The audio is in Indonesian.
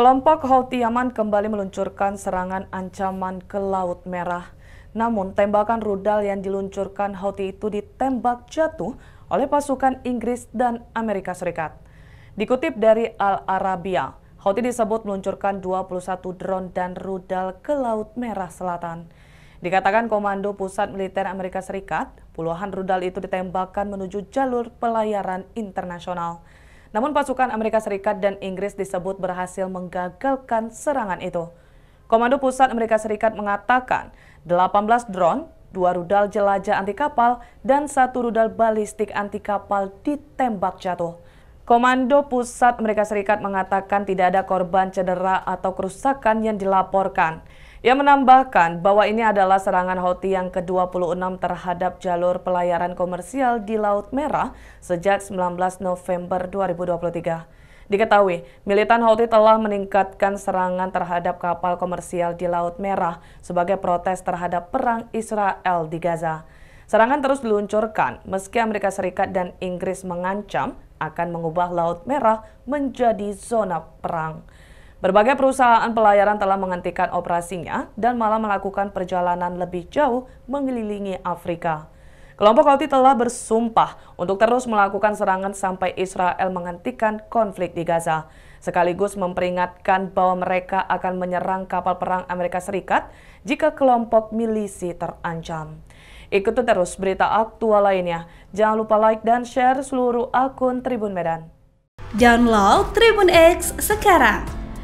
Kelompok Houthi Yaman kembali meluncurkan serangan ancaman ke Laut Merah. Namun tembakan rudal yang diluncurkan Houthi itu ditembak jatuh oleh pasukan Inggris dan Amerika Serikat. Dikutip dari Al Arabiya, Houthi disebut meluncurkan 21 drone dan rudal ke Laut Merah Selatan. Dikatakan Komando Pusat Militer Amerika Serikat, puluhan rudal itu ditembakkan menuju jalur pelayaran internasional. Namun pasukan Amerika Serikat dan Inggris disebut berhasil menggagalkan serangan itu. Komando Pusat Amerika Serikat mengatakan 18 drone, dua rudal jelajah anti kapal, dan satu rudal balistik anti kapal ditembak jatuh. Komando Pusat Amerika Serikat mengatakan tidak ada korban cedera atau kerusakan yang dilaporkan. Ia menambahkan bahwa ini adalah serangan Houthi yang ke-26 terhadap jalur pelayaran komersial di Laut Merah sejak 19 November 2023. Diketahui, militan Houthi telah meningkatkan serangan terhadap kapal komersial di Laut Merah sebagai protes terhadap perang Israel di Gaza. Serangan terus diluncurkan meski Amerika Serikat dan Inggris mengancam akan mengubah Laut Merah menjadi zona perang. Berbagai perusahaan pelayaran telah menghentikan operasinya dan malah melakukan perjalanan lebih jauh mengelilingi Afrika. Kelompok Houthi telah bersumpah untuk terus melakukan serangan sampai Israel menghentikan konflik di Gaza, sekaligus memperingatkan bahwa mereka akan menyerang kapal perang Amerika Serikat jika kelompok milisi terancam. Ikuti terus berita aktual lainnya. Jangan lupa like dan share seluruh akun Tribun Medan. Download Tribun X sekarang